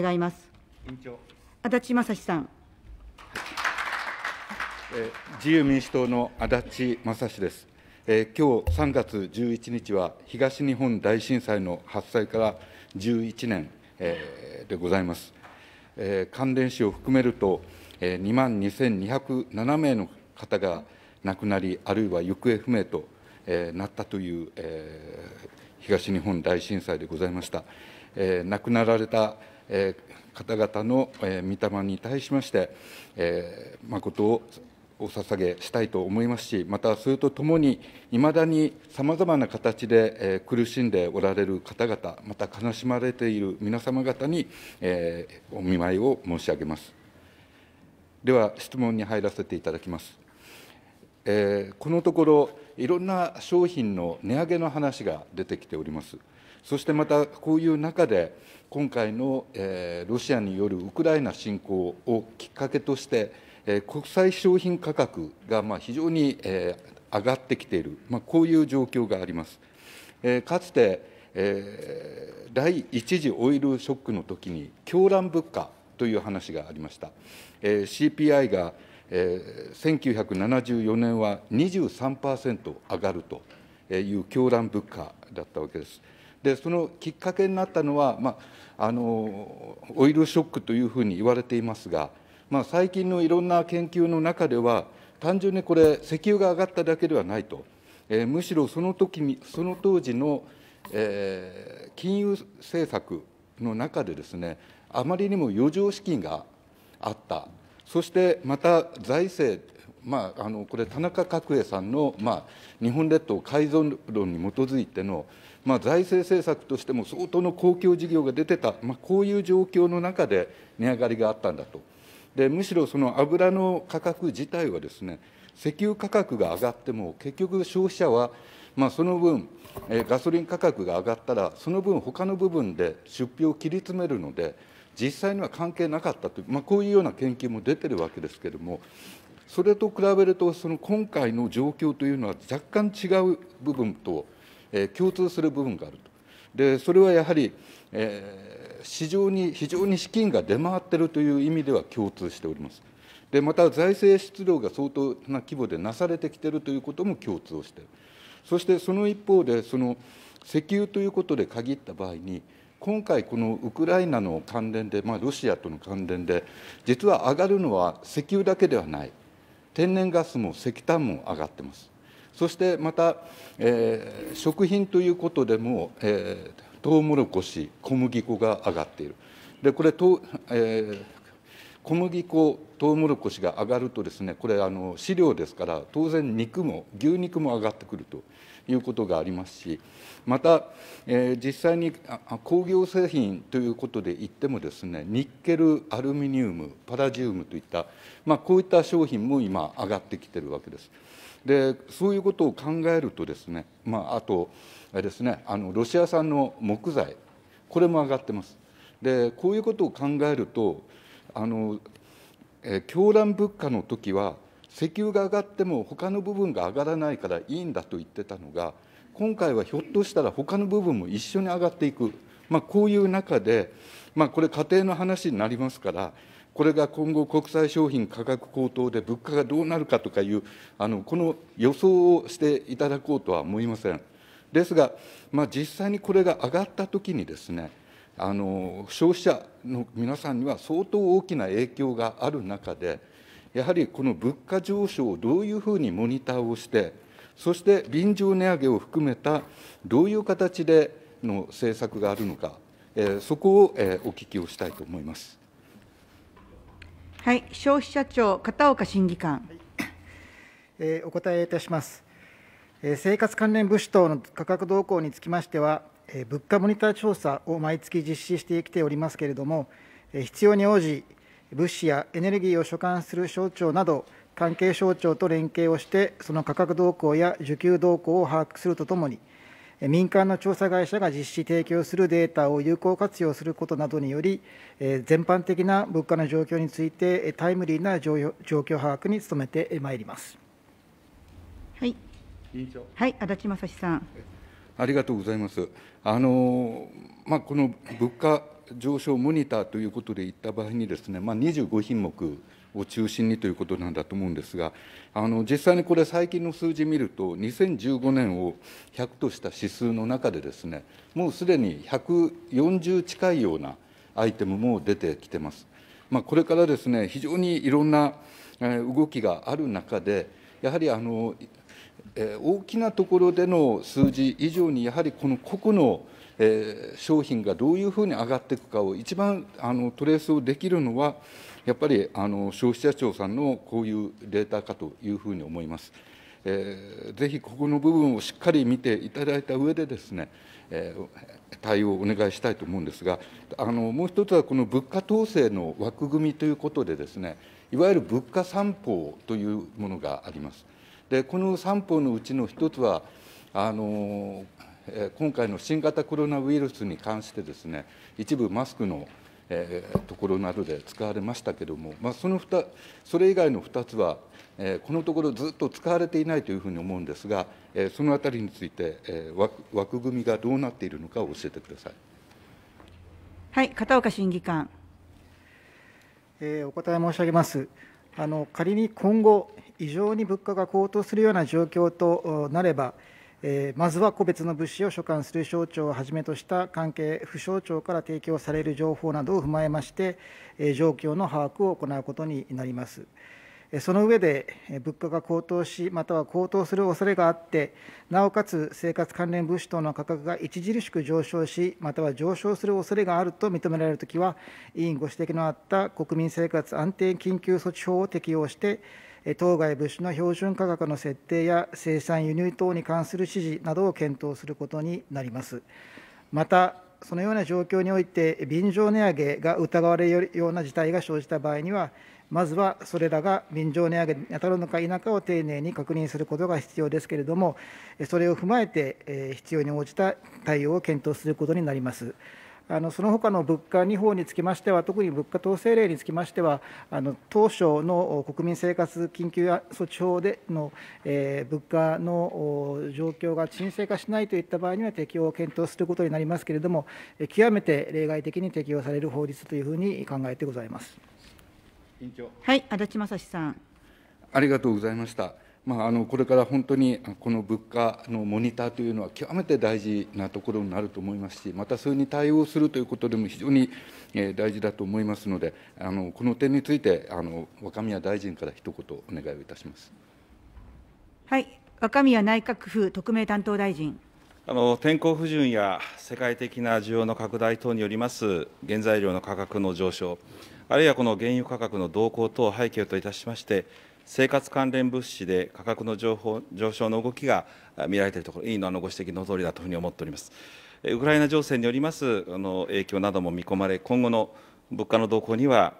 願います。委員長足立正史さん。え自由民主党の足立正史です。えー、今日3月11日は東日本大震災の発災から11年、えー、でございます。えー、関連死を含めると、えー、2万2207名の方が亡くなり、あるいは行方不明と、えー、なったという、えー、東日本大震災でございました。えー、亡くなられた方々の御霊に対しまして、誠をお捧げしたいと思いますし、またそれとともに、いまだにさまざまな形で苦しんでおられる方々、また悲しまれている皆様方にお見舞いを申し上げます。では、質問に入らせていただきます。えこのところ、いろんな商品の値上げの話が出てきております。そしてまた、こういう中で、今回の、えー、ロシアによるウクライナ侵攻をきっかけとして、えー、国際商品価格がまあ非常に、えー、上がってきている、まあ、こういう状況があります。えー、かつて、えー、第1次オイルショックの時に、狂乱物価という話がありました。えー、CPI が、えー、1974年は23%上がるという狂乱物価だったわけです。でそのきっかけになったのは、まあ、あのオイルショックというふうに言われていますが、まあ、最近のいろんな研究の中では単純にこれ石油が上がっただけではないと、えー、むしろその時にその当時の、えー、金融政策の中でですねあまりにも余剰資金があったそしてまた財政まあ、あのこれ田中角栄さんの、まあ、日本列島改造論に基づいてのまあ、財政政策としても相当の公共事業が出てた、まあ、こういう状況の中で値上がりがあったんだと。でむしろその油の価格自体はですね石油価格が上がっても結局消費者はまあ、その分、えガソリン価格が上がったら、その分、他の部分で出費を切り詰めるので、実際には関係なかったという、まあ、こういうような研究も出てるわけですけれども、それと比べると、その今回の状況というのは、若干違う部分とえ共通する部分があると。でそれはやはり、えー、市場に非常に資金が出回っているという意味では共通しております。でまた財政出動が相当な規模でなされてきているということも共通をしている。そしてその一方でその石油ということで限った場合に今回このウクライナの関連で、まあ、ロシアとの関連で実は上がるのは石油だけではない天然ガスも石炭も上がってます。そしてまた、えー、食品ということでも、えー、トウモロコシ小麦粉が上がっているでこれと、えー、小麦粉トウモロコシが上がるとですねこれあの飼料ですから当然肉も牛肉も上がってくるということがありますしまた、えー、実際に工業製品ということで言ってもですねニッケルアルミニウムパラジウムといった、まあ、こういった商品も今上がってきてるわけです。でそういうことを考えるとですね、まあ、あとあれですねあのロシア産の木材これも上がってます。でこういうことを考えるとあのえ狂乱物価の時は石油が上がっても他の部分が上がらないからいいんだと言ってたのが今回はひょっとしたら他の部分も一緒に上がっていく、まあ、こういう中で、まあ、これ家庭の話になりますからこれが今後、国際商品価格高騰で物価がどうなるかとかいうあの、この予想をしていただこうとは思いません。ですが、まあ、実際にこれが上がったときにですね、あの消費者の皆さんには相当大きな影響がある中で、やはりこの物価上昇をどういうふうにモニターをして、そして便乗値上げを含めたどういう形での政策があるのか、えー、そこを、えー、お聞きをしたいと思います。はい、消費者庁、片岡審議官。えー、お答えいたします、えー、生活関連物資等の価格動向につきましては、えー、物価モニター調査を毎月実施してきておりますけれども、え必要に応じ、物資やエネルギーを所管する省庁など、関係省庁と連携をして、その価格動向や需給動向を把握するとともに、民間の調査会社が実施・提供するデータを有効活用することなどにより、全般的な物価の状況について、タイムリーな状況把握に努めてまいります。はい、委員長はい、足立正さん。ありがとうございます。あのまあ、この物価上昇モニターということで言った場合にですね、まあ、二十五品目を中心にということなんだと思うんですが、あの実際にこれ、最近の数字見ると、2015年を100とした指数の中で、ですねもうすでに140近いようなアイテムも出てきてます。まあ、これからですね非常にいろんな動きがある中で、やはりあのえ大きなところでの数字以上にやはりこの個々の、え商品がどういうふうに上がっていくかを一番あのトレースをできるのはやっぱりあの消費者庁さんのこういうデータかというふうに思います。えー、ぜひここの部分をしっかり見ていただいた上でですね、えー、対応をお願いしたいと思うんですが、あのもう一つはこの物価統制の枠組みということでですね、いわゆる物価三法というものがあります。でこの3方のうちの1つはあの今回の新型コロナウイルスに関してですね一部マスクの、えー、ところなどで使われましたけれども、まあ、そのそれ以外の2つは、えー、このところずっと使われていないというふうに思うんですが、えー、そのあたりについて、えー、枠枠組みがどうなっているのかを教えてください。はい、片岡審議官。えー、お答え申し上げます。あの仮に今後、異常に物価が高騰するような状況となれば、えー、まずは個別の物資を所管する省庁をはじめとした関係府省庁から提供される情報などを踏まえまして、えー、状況の把握を行うことになります。その上で、物価が高騰し、または高騰する恐れがあって、なおかつ生活関連物資等の価格が著しく上昇し、または上昇する恐れがあると認められるときは、委員ご指摘のあった国民生活安定緊急措置法を適用して、当該物資の標準価格の設定や生産輸入等に関する指示などを検討することになります。また、そのような状況において、便乗値上げが疑われるような事態が生じた場合には、まずはそれらが便乗値上げに当たるのか否かを丁寧に確認することが必要ですけれども、それを踏まえて、必要に応じた対応を検討することになります。あのその他の物価2法につきましては、特に物価統制令につきましては、あの当初の国民生活緊急措置法での、えー、物価の状況が沈静化しないといった場合には適用を検討することになりますけれども、極めて例外的に適用される法律というふうに考えてございます。はい、足立正さん。ありがとうございました。まあ、あのこれから本当にこの物価のモニターというのは極めて大事なところになると思いますし、またそれに対応するということでも非常に大事だと思いますので、あのこの点についてあの若宮大臣から一言お願いをいたします。はい、若宮内閣府特命担当大臣。あの天候不順や世界的な需要の拡大等によります原材料の価格の上昇。あるいはこの原油価格の動向等を背景といたしまして、生活関連物資で価格の上上昇の動きが見られているところ、委員のあのご指摘の通りだというふうに思っております。ウクライナ情勢によりますあの影響なども見込まれ、今後の物価の動向には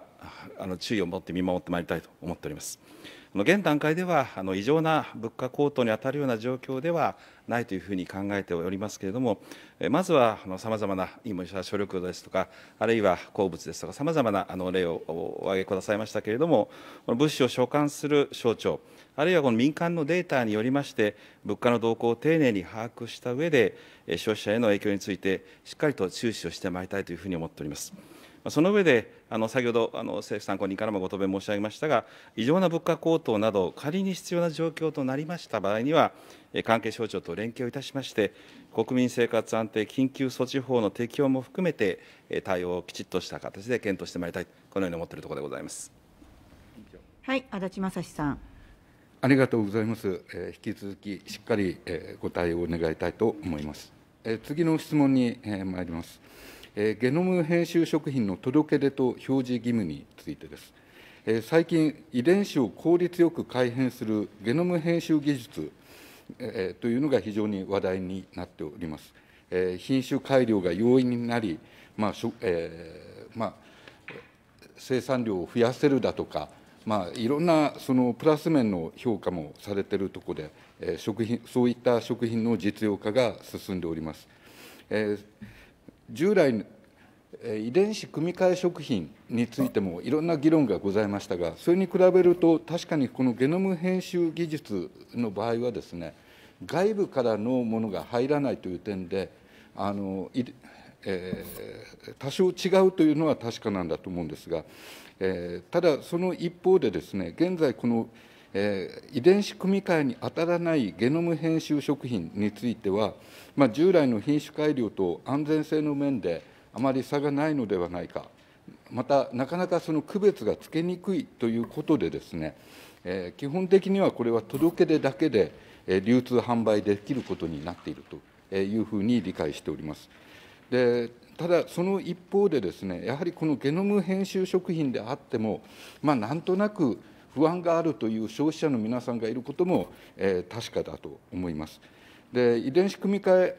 あの注意を持って見守ってまいりたいと思っております。の現段階ではあの異常な物価高騰に当たるような状況ではないというふうに考えておりますけれども、まずはさまざまな、今、所力ですとか、あるいは鉱物ですとか、さまざまなあの例をお挙げくださいましたけれども、この物資を所管する省庁、あるいはこの民間のデータによりまして、物価の動向を丁寧に把握した上で、消費者への影響について、しっかりと注視をしてまいりたいというふうに思っております。その上で、あの先ほどあの政府参考人からもご答弁申し上げましたが、異常な物価高騰など、仮に必要な状況となりました場合には、関係省庁と連携をいたしまして、国民生活安定緊急措置法の適用も含めて、対応をきちっとした形で検討してまいりたい、このように思っているところでございます。はい、足立正さん。ありがとうございます。えー、引き続きしっかり、えー、ご対応を願いたいと思います。えー、次の質問に、えー、参ります。ゲノム編集食品の届け出と表示義務についてです。最近、遺伝子を効率よく改変するゲノム編集技術というのが非常に話題になっております。品種改良が容易になり、まあえーまあ、生産量を増やせるだとか、まあ、いろんなそのプラス面の評価もされているところで、え食品そういった食品の実用化が進んでおります。えー従来遺伝子組み換え食品についてもいろんな議論がございましたが、それに比べると、確かにこのゲノム編集技術の場合はですね、外部からのものが入らないという点で、あのえー、多少違うというのは確かなんだと思うんですが、えー、ただ、その一方でですね、現在、このえー、遺伝子組み換えに当たらないゲノム編集食品については、まあ、従来の品種改良と安全性の面であまり差がないのではないか、また、なかなかその区別がつけにくいということでですね、えー、基本的にはこれは届け出だけで、えー、流通販売できることになっているというふうに理解しております。でただ、その一方でですね、やはりこのゲノム編集食品であっても、まあ、なんとなく、不安があるという消費者の皆さんがいることも、えー、確かだと思います。で遺伝子組み換え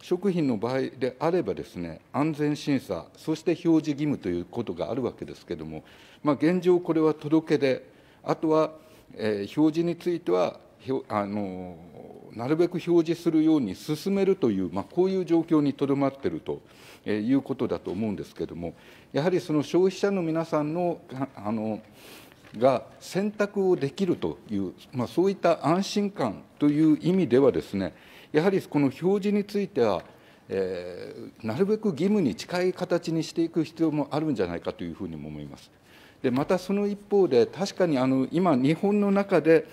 食品の場合であればですね安全審査そして表示義務ということがあるわけですけれども、まあ、現状これは届け出あとは、えー、表示についてはあのなるべく表示するように進めるという、まあ、こういう状況にとどまっているということだと思うんですけれども、やはりその消費者の皆さんのあのが選択をできるという、まあ、そういった安心感という意味ではですねやはりこの表示については、えー、なるべく義務に近い形にしていく必要もあるんじゃないかというふうにも思います。でまたその一方で確かにあの今日本の中で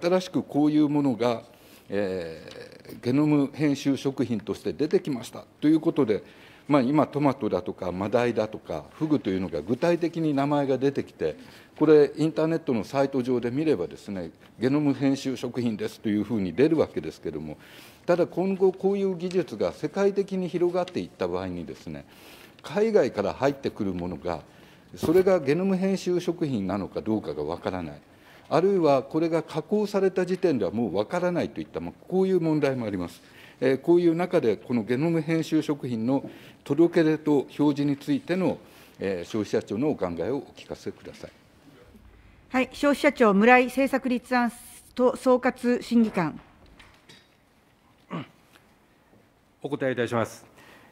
新しくこういうものが、えー、ゲノム編集食品として出てきましたということでまあ、今トマトだとかマダイだとかフグというのが具体的に名前が出てきてこれインターネットのサイト上で見ればですねゲノム編集食品ですというふうに出るわけですけれどもただ今後こういう技術が世界的に広がっていった場合にですね海外から入ってくるものがそれがゲノム編集食品なのかどうかがわからない。あるいはこれが加工された時点ではもうわからないといった、まこういう問題もあります。えこういう中で、このゲノム編集食品の届け出と表示についてのえ消費者庁のお考えをお聞かせください。はい、消費者庁村井政策立案と総括審議官。お答えいたします。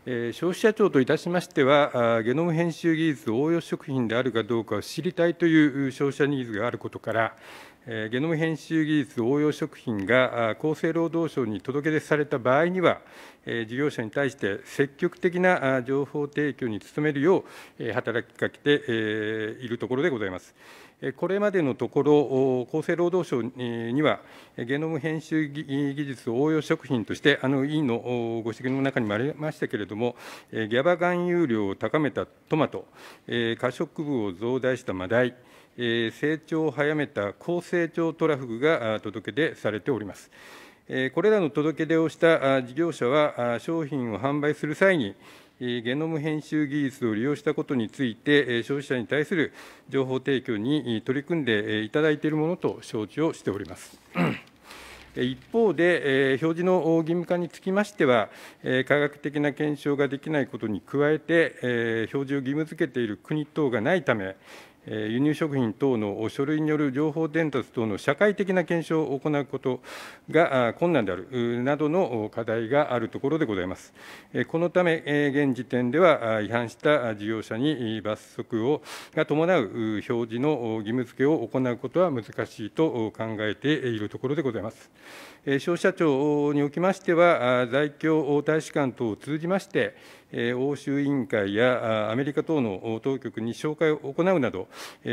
消費者庁といたしましては、ゲノム編集技術応用食品であるかどうかを知りたいという消費者ニーズがあることから、ゲノム編集技術応用食品が厚生労働省に届け出された場合には、事業者に対して積極的な情報提供に努めるよう働きかけているところでございます。これまでのところ、厚生労働省には、ゲノム編集技術応用食品として、あの委員のご指摘の中にもありましたけれども、ギャバ含有量を高めたトマト、可食部を増大したマダイ、成長を早めた高成長トラフグが届け出されております。これらの届け出をした事業者は、商品を販売する際に、ゲノム編集技術を利用したことについて、消費者に対する情報提供に取り組んでいただいているものと承知をしております。一方で、表示の義務化につきましては、科学的な検証ができないことに加えて、表示を義務付けている国等がないため、輸入食品等の書類による情報伝達等の社会的な検証を行うことが困難であるなどの課題があるところでございます。このため、現時点では違反した事業者に罰則をが伴う表示の義務付けを行うことは難しいと考えているところでございます。消費者庁におきましては、在京大使館等を通じまして、欧州委員会やアメリカ等の当局に紹介を行うなど、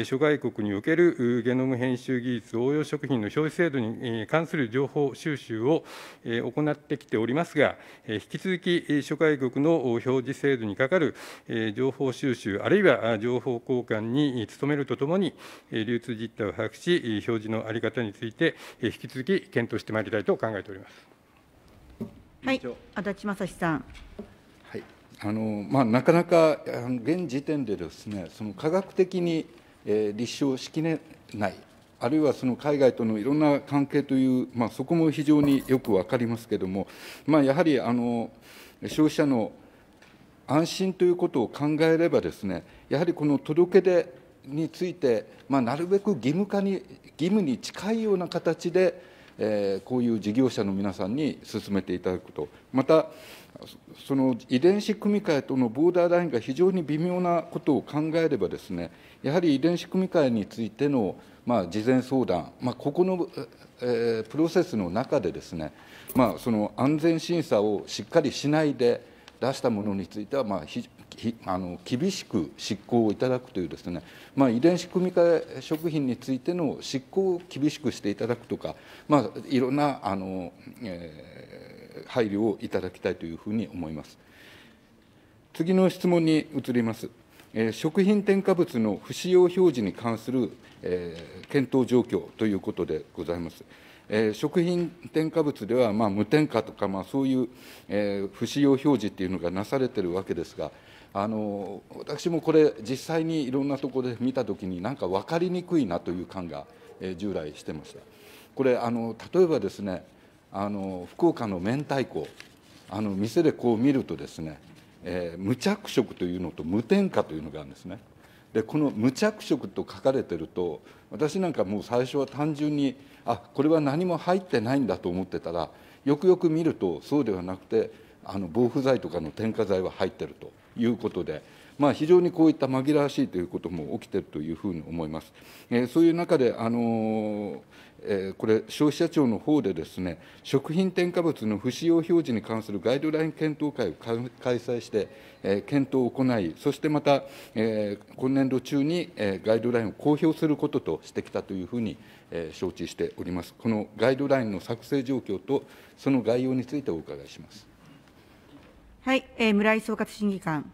諸外国におけるゲノム編集技術応用食品の消費制度に関する情報収集を行ってきておりますが、引き続き諸外国の表示制度にかかる情報収集、あるいは情報交換に努めるとともに、流通実態を把握し、表示の在り方について、引き続き検討してまいりたいいと考えております。はい、足立正さん。はい、あのまあなかなか現時点でですね、その科学的に、えー、立証しきれないあるいはその海外とのいろんな関係という、まあ、そこも非常によく分かりますけれども、まあ、やはりあの消費者の安心ということを考えればですねやはりこの届け出について、まあ、なるべく義務化に義務に近いような形でえー、こういう事業者の皆さんに進めていただくと、また、その遺伝子組み換えとのボーダーラインが非常に微妙なことを考えればですね、やはり遺伝子組み換えについての、まあ、事前相談、まあ、ここの、えー、プロセスの中でですね、まあ、その安全審査をしっかりしないで出したものについては、まあ、あの厳しく執行をいただくというですね、まあ、遺伝子組み換え食品についての執行を厳しくしていただくとか、まあ、いろんなあの、えー、配慮をいただきたいというふうに思います。次の質問に移ります。えー、食品添加物の不使用表示に関する、えー、検討状況ということでございます。えー、食品添加物では、まあ、無添加とか、まあ、そういう、え不使用表示っていうのがなされてるわけですが、あの私もこれ実際にいろんなところで見た時になんか分かりにくいなという感が、え従来してましたこれあの例えばですねあの福岡の明太子あの店でこう見るとですね、えー、無着色というのと無添加というのがあるんですねでこの「無着色」と書かれてると私なんかもう最初は単純にあこれは何も入ってないんだと思ってたらよくよく見るとそうではなくてあの防腐剤とかの添加剤は入ってるということで、まあ、非常にこういった紛らわしいということも起きているというふうに思います。えー、そういう中で、あのーえこれ、消費者庁の方でですね、食品添加物の不使用表示に関するガイドライン検討会を開催して、え検討を行い、そしてまた、えー、今年度中に、えガイドラインを公表することとしてきたというふうに、え承知しております。このガイドラインの作成状況と、その概要についてお伺いします。はい、えー、村井総括審議官。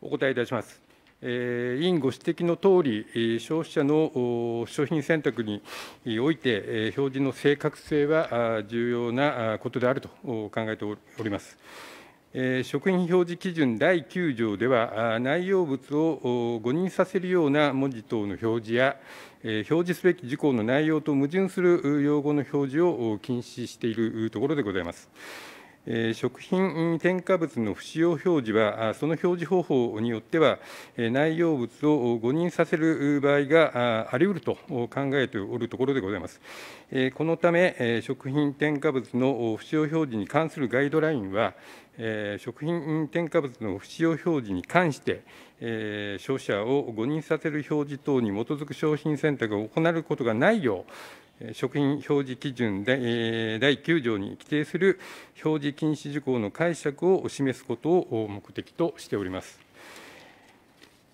お答えいたします。えー、委員ご指摘のとおり、消費者の商品選択において、表示の正確性は重要なことであると考えております。食品表示基準第9条では、内容物を誤認させるような文字等の表示や、表示すべき事項の内容と矛盾する用語の表示を禁止しているところでございます。食品添加物の不使用表示は、その表示方法によっては、内容物を誤認させる場合がありうると考えておるところでございます。このため、食品添加物の不使用表示に関するガイドラインは、え食品添加物の不使用表示に関して、え消費者を誤認させる表示等に基づく商品選択を行うことがないよう、食品表示基準第9条に規定する表示禁止事項の解釈を示すことを目的としております。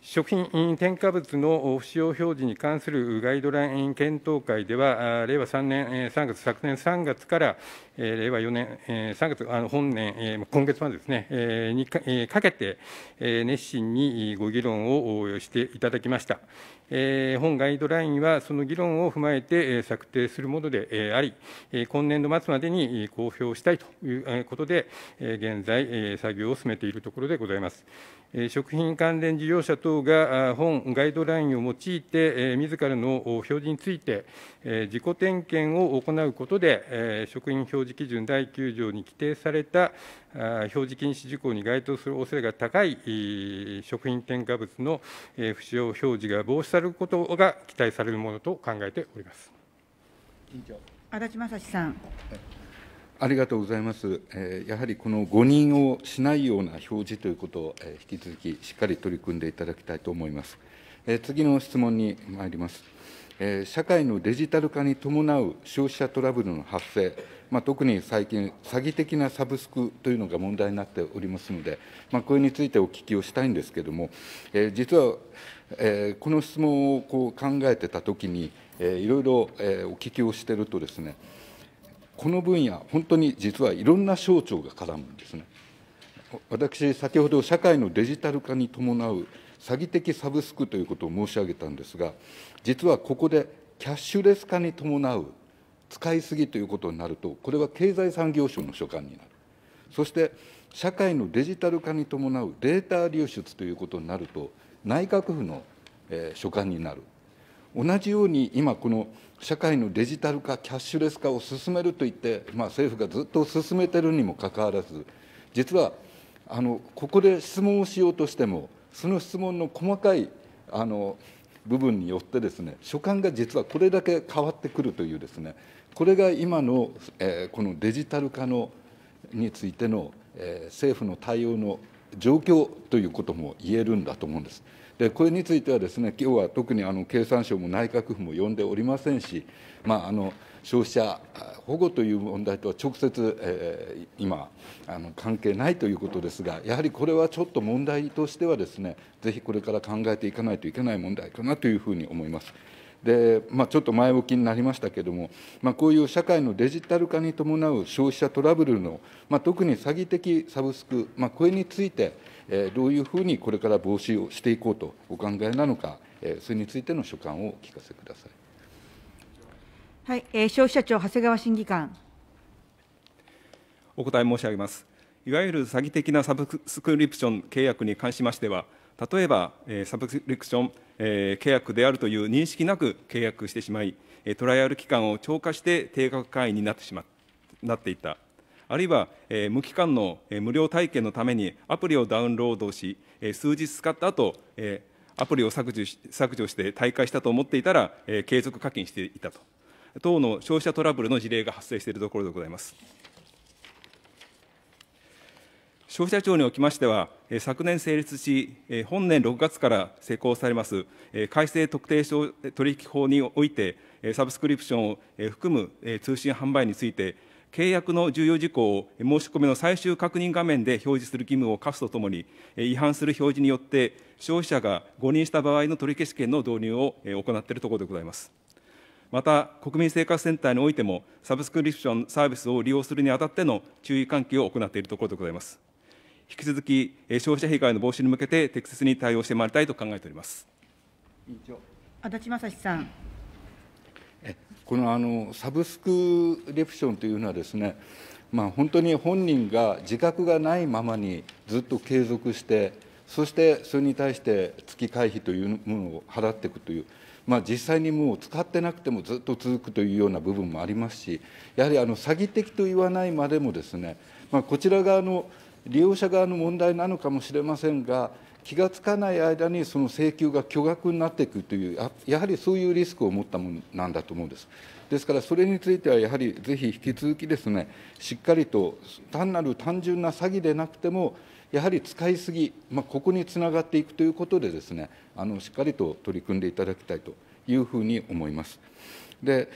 食品添加物の不使用表示に関するガイドライン検討会では、令和3年3月、昨年3月から令和4年3月、あの本年、今月までですね、にかけて、熱心にご議論をしていただきました。本ガイドラインはその議論を踏まえて策定するものであり、今年度末までに公表したいということで、現在、作業を進めているところでございます。食品関連事業者等が本ガイドラインを用いて、自らの表示について、自己点検を行うことで、食品表示基準第9条に規定された表示禁止事項に該当するおそれが高い食品添加物の不使用表示が防止されたることが期待されるものと考えております足立正さん。ありがとうございます。えやはりこの誤認をしないような表示ということを、え引き続きしっかり取り組んでいただきたいと思います。え次の質問に参ります。え社会のデジタル化に伴う消費者トラブルの発生、まあ、特に最近、詐欺的なサブスクというのが問題になっておりますので、まあ、これについてお聞きをしたいんですけれども、え実はえー、この質問をこう考えてたときに、えー、いろいろ、えー、お聞きをしてるとですね、この分野、本当に実はいろんな省庁が絡むんですね。私、先ほど社会のデジタル化に伴う詐欺的サブスクということを申し上げたんですが、実はここでキャッシュレス化に伴う使い過ぎということになると、これは経済産業省の所管になる。そして社会のデジタル化に伴うデータ流出ということになると、内閣府の、え所管になる。同じように今、この社会のデジタル化、キャッシュレス化を進めるといって、まあ、政府がずっと進めてるにもかかわらず、実はあのここで質問をしようとしても、その質問の細かいあの部分によってですね、所管が実はこれだけ変わってくるというですね、これが今の、えー、このデジタル化のについての、えー、政府の対応の状況ということも言えるんだと思うんです。でこれについてはですね今日は特にあの経産省も内閣府も呼んでおりませんし、まあ、あの消費者保護という問題とは直接、えー、今あの関係ないということですがやはりこれはちょっと問題としてはですねぜひこれから考えていかないといけない問題かなというふうに思います。で、まあ、ちょっと前置きになりましたけれども、まあ、こういう社会のデジタル化に伴う消費者トラブルの、まあ、特に詐欺的サブスク、まあ、これについて、えー、どういうふうにこれから防止をしていこうとお考えなのか、えー、それについての所感をお聞かせください。はい、えー、消費者庁長谷川審議官。お答え申し上げます。いわゆる詐欺的なサブスクリプション契約に関しましては、例えば、えー、サブスクリプションえー、契約であるという認識なく契約してしまい、トライアル期間を超過して定額会員になってしまなっていた。あるいは、えー、無期間の、えー、無料体験のためにアプリをダウンロードし、えー、数日使った後、えー、アプリを削除し削除して退会したと思っていたら、えー、継続課金していたと。等の消費者トラブルの事例が発生しているところでございます。消費者庁におきましては、昨年成立し、本年6月から施行されます改正特定商取引法において、サブスクリプションを含む通信販売について、契約の重要事項を申し込みの最終確認画面で表示する義務を課すとともに、違反する表示によって、消費者が誤認した場合の取り消し権の導入を行っているところでございます。また、国民生活センターにおいても、サブスクリプションサービスを利用するにあたっての注意喚起を行っているところでございます。引き続き消費者被害の防止に向けて適切に対応してまいりたいと考えております足立正さんこのあのサブスクリプションというのはですね、まあ、本当に本人が自覚がないままにずっと継続してそしてそれに対して月会費というものを払っていくという、まあ、実際にもう使ってなくてもずっと続くというような部分もありますしやはりあの詐欺的と言わないまでもですね、まあ、こちら側の利用者側の問題なのかもしれませんが、気がつかない間にその請求が巨額になっていくという、やはりそういうリスクを持ったものなんだと思うんです。ですから、それについてはやはりぜひ引き続きですね、しっかりと単なる単純な詐欺でなくても、やはり使いすぎ、まあ、ここにつながっていくということでですね、あのしっかりと取り組んでいただきたいというふうに思います。で、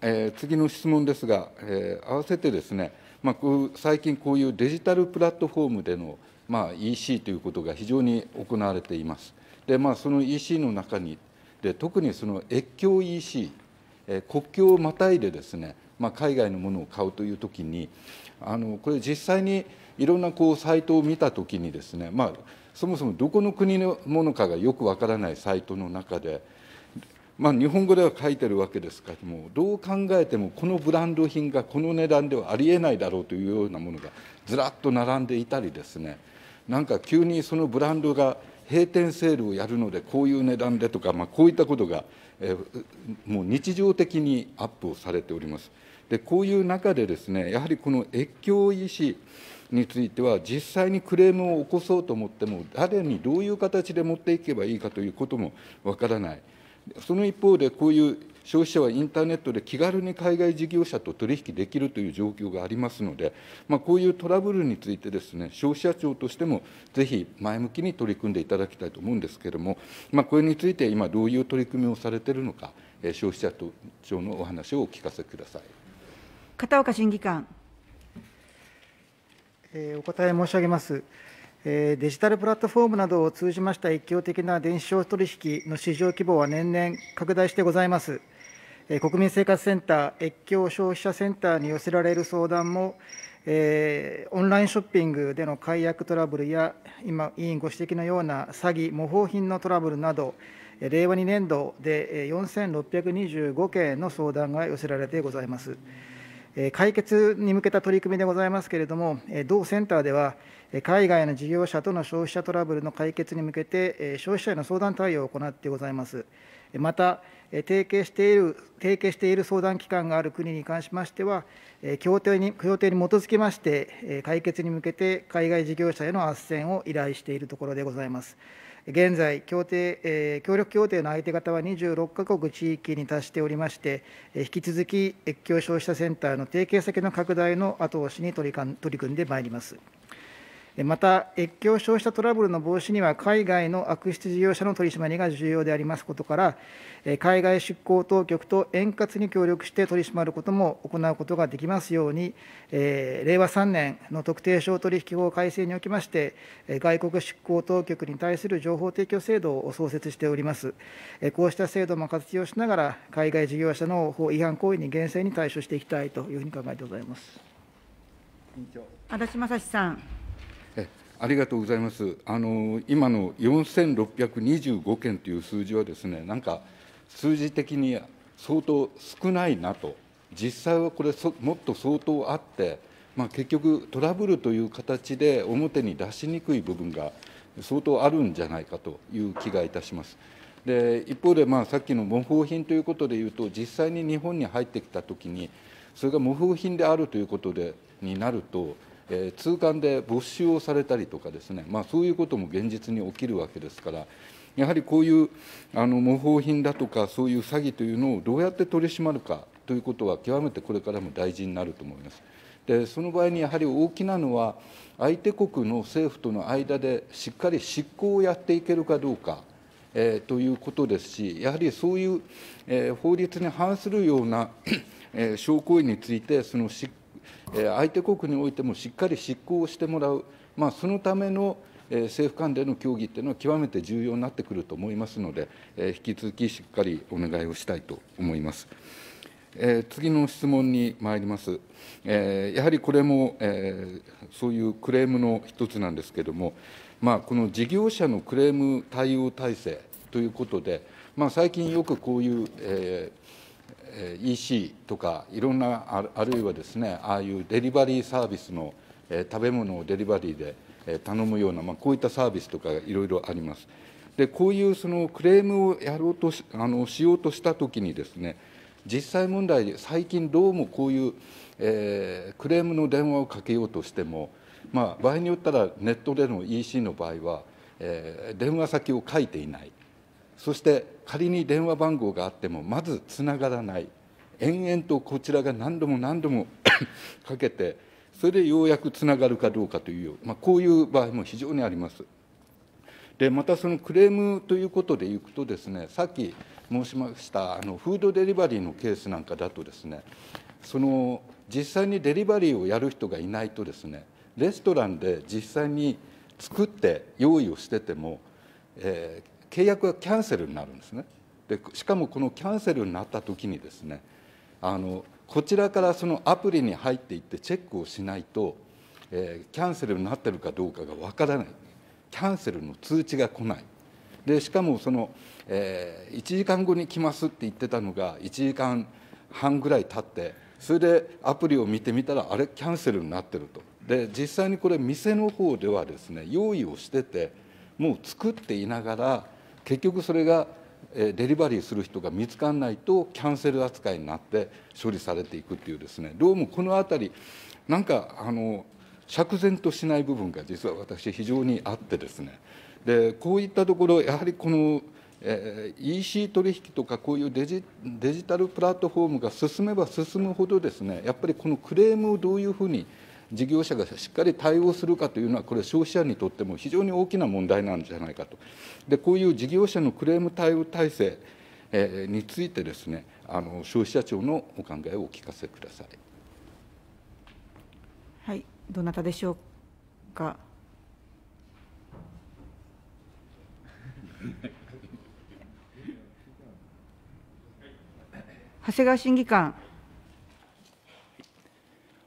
えー、次の質問ですが、えー、合わせてですね、まあ、最近こういうデジタルプラットフォームでの、まあ、EC ということが非常に行われています。でまあ、その EC の中にで特にその越境 EC 国境をまたいでですね、まあ、海外のものを買うというときにあのこれ実際にいろんなこうサイトを見たときにですね、まあ、そもそもどこの国のものかがよくわからないサイトの中でまあ、日本語では書いてるわけですけどもどう考えてもこのブランド品がこの値段ではありえないだろうというようなものがずらっと並んでいたりですねなんか急にそのブランドが閉店セールをやるのでこういう値段でとか、まあ、こういったことが、えもう日常的にアップをされております。でこういう中でですねやはりこの越境医師については実際にクレームを起こそうと思っても誰にどういう形で持っていけばいいかということもわからない。その一方で、こういう消費者はインターネットで気軽に海外事業者と取引できるという状況がありますので、まあ、こういうトラブルについてですね、消費者庁としてもぜひ前向きに取り組んでいただきたいと思うんですけれども、まあ、これについて今、どういう取り組みをされているのか、消費者庁のお話をお聞かせください。片岡審議官。えお答え申し上げます。デジタルプラットフォームなどを通じました一強的な電子商取引の市場規模は年々拡大してございます。国民生活センター、越境消費者センターに寄せられる相談も、えー、オンラインショッピングでの解約トラブルや、今、委員ご指摘のような詐欺、模倣品のトラブルなど、令和2年度で4625件の相談が寄せられてございます。解決に向けた取り組みでございますけれども、同センターでは、海外の事業者との消費者トラブルの解決に向けて、消費者への相談対応を行ってございます。また、提携している提携している相談機関がある国に関しましては、協定に協定に基づきまして、解決に向けて海外事業者への斡旋を依頼しているところでございます。現在協定、えー、協力協定の相手方は26か国地域に達しておりまして、引き続き越境消費者センターの提携先の拡大の後押しに取り組んでまいります。また、越境消費者トラブルの防止には、海外の悪質事業者の取り締まりが重要でありますことから、海外出向当局と円滑に協力して取り締まることも行うことができますように、令和3年の特定商取引法改正におきまして、外国出向当局に対する情報提供制度を創設しております。こうした制度も活用しながら、海外事業者の法違反行為に厳正に対処していきたいというふうに考えてございます。足立正さん。ありがとうございます。あの今の4625件という数字はですね、なんか数字的に相当少ないなと、実際はこれもっと相当あって、まあ、結局トラブルという形で表に出しにくい部分が相当あるんじゃないかという気がいたします。で一方で、まあ、さっきの模倣品ということでいうと実際に日本に入ってきたときにそれが模倣品であるということでになるとえー、通関で没収をされたりとかですね、まあ、そういうことも現実に起きるわけですから。やはりこういうあの模倣品だとか、そういう詐欺というのをどうやって取り締まるかということは、極めてこれからも大事になると思います。でその場合にやはり大きなのは、相手国の政府との間でしっかり執行をやっていけるかどうか、えー、ということですし、やはりそういう、えー、法律に反するようなえー、証拠為について、その執相手国においてもしっかり執行をしてもらう、まあ、そのための政府間での協議というのは極めて重要になってくると思いますので、引き続きしっかりお願いをしたいと思います。え次の質問に参ります、えやはりこれも、えそういうクレームの一つなんですけれども、まあ、この事業者のクレーム対応体制ということで、まあ、最近よくこういう、えー EC とかいろんなあるいはですねああいうデリバリーサービスの食べ物をデリバリーで頼むような、まあ、こういったサービスとかいろいろあります。でこういうそのクレームをやろうとしあのしようとしたときにですね実際問題最近どうもこういう、えクレームの電話をかけようとしても、まあ、場合によったらネットでの EC の場合は、え電話先を書いていないそして仮に電話番号があってもまずつながらない延々とこちらが何度も何度も かけてそれでようやくつながるかどうかという、まあ、こういう場合も非常にあります。でまたそのクレームということでいくとですねさっき申しましたあのフードデリバリーのケースなんかだとですねその実際にデリバリーをやる人がいないとですねレストランで実際に作って用意をしてても、え契約がキャンセルになるんですね。でしかもこのキャンセルになった時にですねあのこちらからそのアプリに入っていってチェックをしないと、えー、キャンセルになってるかどうかがわからないキャンセルの通知が来ないでしかもその、えー、1時間後に来ますって言ってたのが1時間半ぐらい経ってそれでアプリを見てみたらあれキャンセルになってるとで実際にこれ店の方ではですね用意をしててもう作っていながら結局それがデリバリーする人が見つからないとキャンセル扱いになって処理されていくっていうですねどうもこの辺りなんかあの釈然としない部分が実は私非常にあってですねでこういったところやはりこの、え EC 取引とかこういうデジデジタルプラットフォームが進めば進むほどですねやっぱりこのクレームをどういうふうに事業者がしっかり対応するかというのは、これ、消費者にとっても非常に大きな問題なんじゃないかと、でこういう事業者のクレーム対応体制についてですね、あの消費者庁のお考えをお聞かせください。はい、どなたでしょうか。長谷川審議官。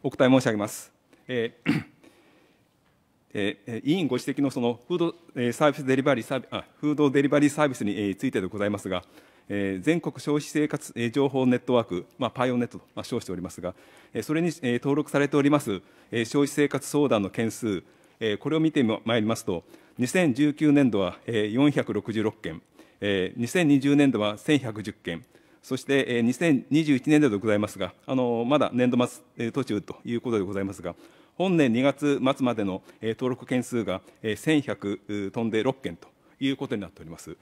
お答え申し上げます。えーえ委員ご指摘のそのフードサービスデリバリーサービあフードデリバリーサービスについてでございますが、え全国消費生活情報ネットワーク、まあ、パイオネットと、称しておりますが、それに、登録されております、消費生活相談の件数、これを見てまいりますと、2019年度は、466件、2020年度は1110件、そして2021年度でございますが、あのまだ年度末途中ということでございますが、本年2月末までの登録件数が1100飛んで6件ということになっております。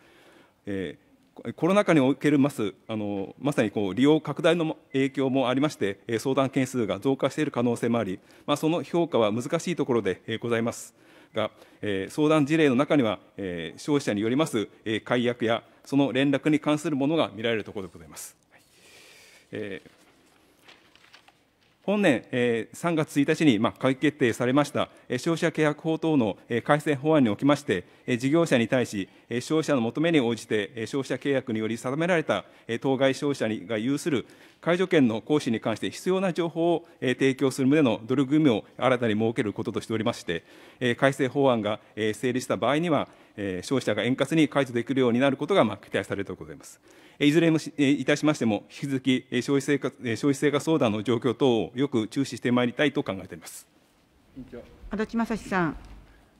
コロナ禍におけるますあのまさにこう利用拡大の影響もありまして相談件数が増加している可能性もあり、まあ、その評価は難しいところでございます。が、え相談事例の中には、え消費者によります、え解約やその連絡に関するものが見られるところでございます。はい、えー本年、3月1日に、閣議決定されました、消費者契約法等の、改正法案におきまして、事業者に対し、消費者の求めに応じて、消費者契約により定められた、当該消費者が有する解除権の行使に関して必要な情報を、提供する旨の努力義務を新たに設けることとしておりまして、改正法案が、成立した場合には、え消費者が円滑に解除できるようになることが、まあ、期待されるとございます。いずれもいたしましても、引き続き消費生活消費生活相談の状況等をよく注視してまいりたいと考えております。安達正さん。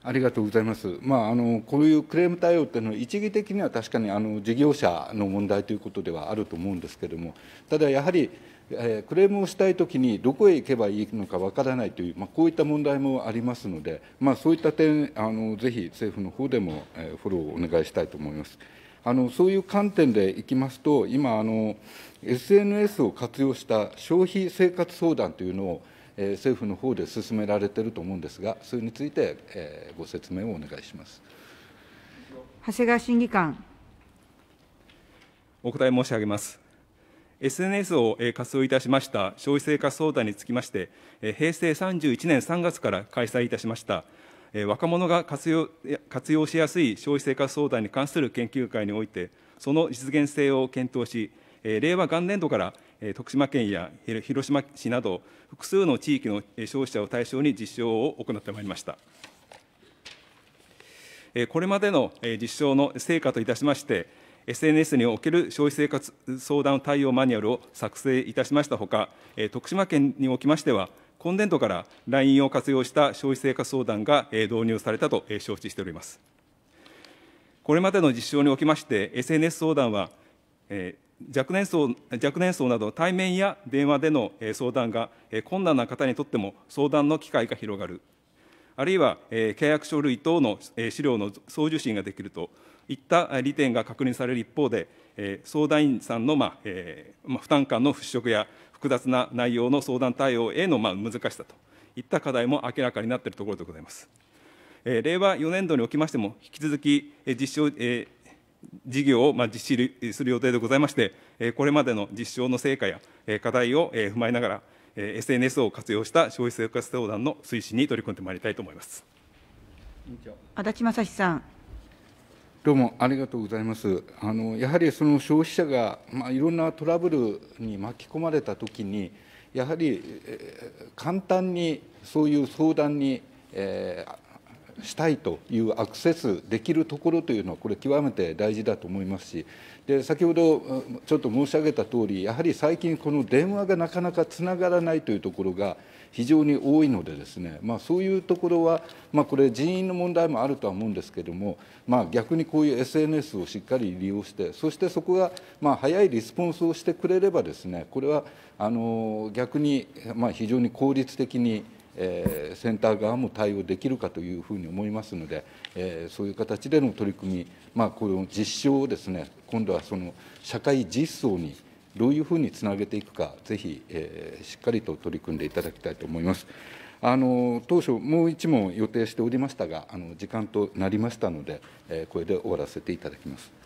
ありがとうございます、まあ、あのこういうクレーム対応というのは一義的には確かにあの事業者の問題ということではあると思うんですけれどもただやはり、えー、クレームをしたいときにどこへ行けばいいのかわからないという、まあ、こういった問題もありますので、まあ、そういった点あのぜひ政府の方でも、えー、フォローをお願いしたいと思います。あのそういう観点でいきますと今あの SNS を活用した消費生活相談というのをえ政府の方で進められていると思うんですが、それについて、えご説明をお願いします長谷川審議官。お答え申し上げます。SNS を活用いたしました消費生活相談につきまして、平成31年3月から開催いたしました、若者が活用活用しやすい消費生活相談に関する研究会において、その実現性を検討し、令和元年度から徳島県や広島市など、複数の地域の消費者を対象に実証を行ってまいりました。これまでの実証の成果といたしまして、SNS における消費生活相談対応マニュアルを作成いたしましたほか、徳島県におきましては、今年度から LINE を活用した消費生活相談が導入されたと承知しております。これまでの実証におきまして、SNS 相談は、え若年層若年層など対面や電話での相談が困難な方にとっても相談の機会が広がる、あるいは契約書類等の資料の送受信ができるといった利点が確認される一方で、相談員さんのまあ負担感の払拭や複雑な内容の相談対応へのまあ難しさといった課題も明らかになっているところでございます。令和4年度におきましても、引き続き実証事業をまあ実施する予定でございまして、これまでの実証の成果や課題を踏まえながら、SNS を活用した消費生活相談の推進に取り組んでまいりたいと思います足立正史さん。どうもありがとうございます。あのやはりその消費者が、まあ、いろんなトラブルに巻き込まれたときに、やはり、簡単にそういう相談に、えー、したいというアクセスできるところというのは、これ、極めて大事だと思いますし、で先ほどちょっと申し上げたとおり、やはり最近、この電話がなかなかつながらないというところが非常に多いので、ですね、まあ、そういうところは、まあ、これ、人員の問題もあるとは思うんですけれども、まあ、逆にこういう SNS をしっかり利用して、そしてそこがまあ早いリスポンスをしてくれれば、ですねこれはあの逆にまあ非常に効率的にえー、センター側も対応できるかというふうに思いますので、えー、そういう形での取り組み、まあ、この実証をですね今度はその社会実装にどういうふうにつなげていくか、ぜひ、えー、しっかりと取り組んでいただきたいと思います。あの当初、もう1問予定しておりましたが、あの時間となりましたので、えー、これで終わらせていただきます。